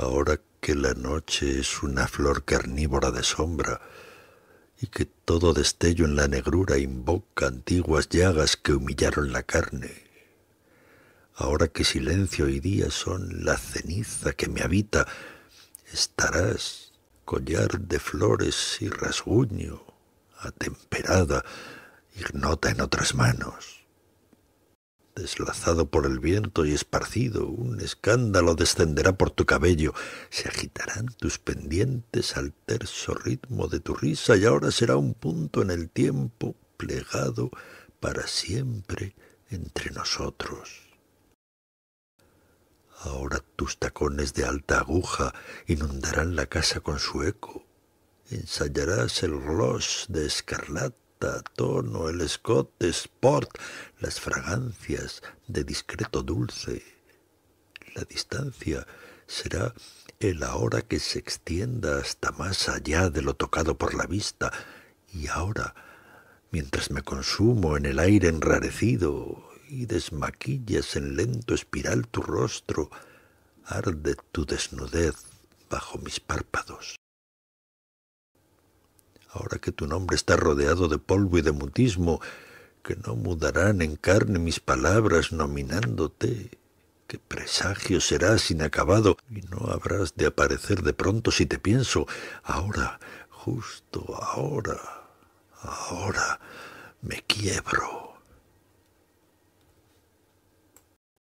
ahora que la noche es una flor carnívora de sombra, y que todo destello en la negrura invoca antiguas llagas que humillaron la carne. Ahora que silencio y día son la ceniza que me habita, estarás, collar de flores y rasguño, atemperada, ignota en otras manos deslazado por el viento y esparcido, un escándalo descenderá por tu cabello, se agitarán tus pendientes al terso ritmo de tu risa, y ahora será un punto en el tiempo plegado para siempre entre nosotros. Ahora tus tacones de alta aguja inundarán la casa con su eco. Ensayarás el gloss de escarlata tono, el escote, sport, las fragancias de discreto dulce. La distancia será el ahora que se extienda hasta más allá de lo tocado por la vista, y ahora, mientras me consumo en el aire enrarecido y desmaquillas en lento espiral tu rostro, arde tu desnudez bajo mis párpados ahora que tu nombre está rodeado de polvo y de mutismo, que no mudarán en carne mis palabras nominándote, que presagio serás inacabado y no habrás de aparecer de pronto si te pienso, ahora, justo ahora, ahora me quiebro.